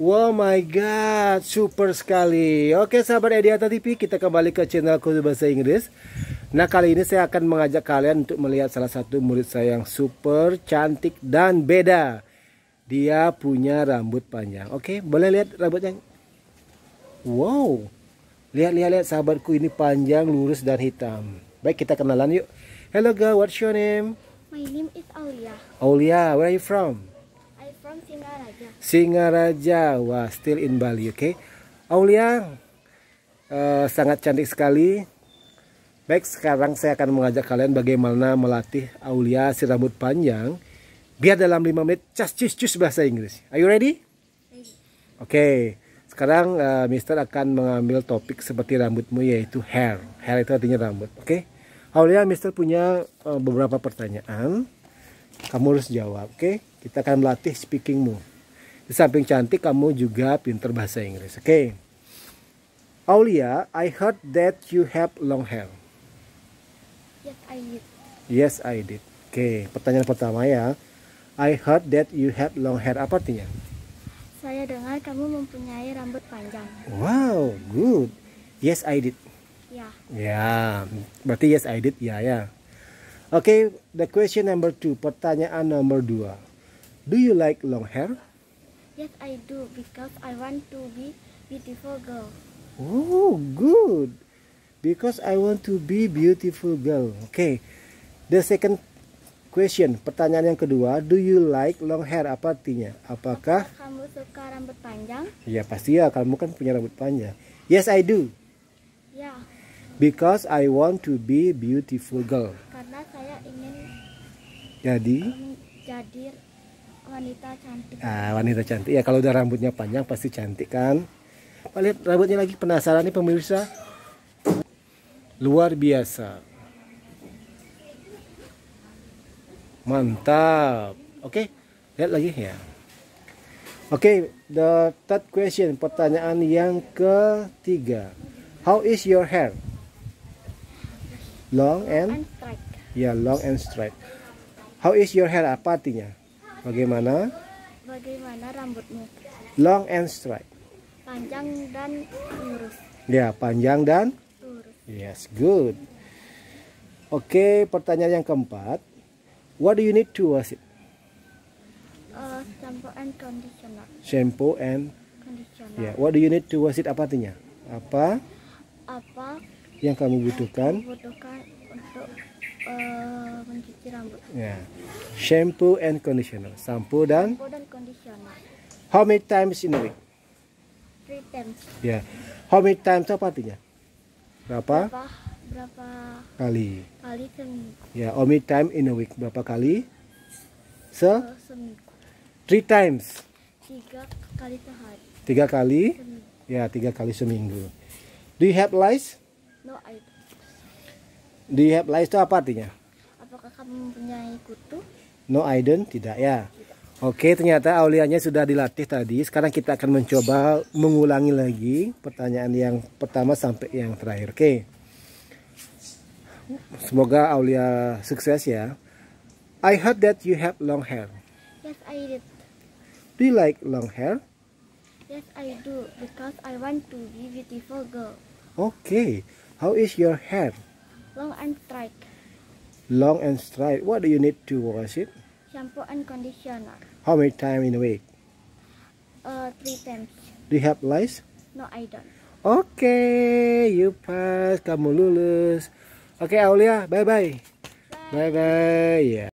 Wow my god, super sekali. Oke sahabat Ediata TV, kita kembali ke channel Kursi Bahasa Inggris. Nah kali ini saya akan mengajak kalian untuk melihat salah satu murid saya yang super cantik dan beda. Dia punya rambut panjang. Oke, boleh lihat rambutnya? Wow, lihat lihat lihat sahabatku ini panjang, lurus dan hitam. Baik kita kenalan yuk. Hello girl, what's your name? My name is Aulia. Aulia, where are you from? From Singaraja. Singaraja. Wah, still in Bali, oke. Okay? Aulia uh, sangat cantik sekali. Baik, sekarang saya akan mengajak kalian bagaimana melatih Aulia si rambut panjang biar dalam 5 menit just, cus cus bahasa Inggris. Are you ready? Ready. Oke. Okay. Sekarang uh, Mister akan mengambil topik seperti rambutmu yaitu hair. Hair itu artinya rambut, oke? Okay? Aulia, Mister punya uh, beberapa pertanyaan. Kamu harus jawab, oke? Okay? Kita akan melatih speakingmu. Di samping cantik, kamu juga pinter bahasa Inggris. Oke. Okay. Aulia, I heard that you have long hair. Yes, I did. Yes, I did. Oke, okay. pertanyaan pertama ya. I heard that you have long hair. Apa artinya? Saya dengar kamu mempunyai rambut panjang. Wow, good. Yes, I did. Ya. Yeah. Ya, berarti yes I did ya yeah, ya. Yeah. Oke, okay, the question number two, pertanyaan nomor dua. Do you like long hair? Yes, I do because I want to be beautiful girl. Oh, good. Because I want to be beautiful girl. Okay. The second question, pertanyaan yang kedua, do you like long hair? Apa artinya? Apakah, kamu suka rambut panjang? Ya pasti ya, kamu kan punya rambut panjang. Yes, I do. Ya. Because I want to be beautiful girl. Karena saya ingin jadi jadi wanita cantik. Ah, wanita cantik. Ya kalau udah rambutnya panjang pasti cantik kan. Pak lihat rambutnya lagi penasaran nih pemirsa. Luar biasa. Mantap. Oke, okay. lihat lagi ya. Oke, okay, the third question, pertanyaan yang ketiga. How is your hair? Long and, and straight. Ya, yeah, long and straight. How is your hair? Apa artinya? Bagaimana? Bagaimana rambutmu? Long and straight. Panjang dan lurus. Ya, panjang dan lurus. Yes, good. Oke, okay, pertanyaan yang keempat. What do you need to wash it? Uh, shampoo and conditioner. Shampoo and conditioner. Yeah, what do you need to wash it? Apa artinya? Apa? Apa? Yang kamu butuhkan? Yang butuhkan untuk uh, mencuci rambut. Ya. Yeah. Shampoo and conditioner. Sampo dan? Shampoo dan conditioner. How many times in a week? Three times. Yeah. How many times apa artinya? Berapa? Berapa, kali? Kali seminggu. Ya, yeah. how many time in a week? Berapa kali? Se? seminggu. Three times. Tiga kali sehari. Tiga kali? Ya, yeah, tiga kali seminggu. Do you have lice? No, I don't. Do you have lice itu apa artinya? Apakah kamu mempunyai kutu? No Aiden tidak ya. Oke, ternyata Aulianya sudah dilatih tadi. Sekarang kita akan mencoba mengulangi lagi pertanyaan yang pertama sampai yang terakhir. Oke. Semoga Aulia sukses ya. I heard that you have long hair. Yes, I did. Do you like long hair? Yes, I do because I want to be beautiful girl. Okay. How is your hair? Long and straight. Long and straight. What do you need to wash it? Shampoo and conditioner. How many times in a week? Uh, three times. Do you have lice? No, I don't. Okay, you pass. Kamu lulus. okay, Aulia, bye -bye. Bye -bye. Yeah.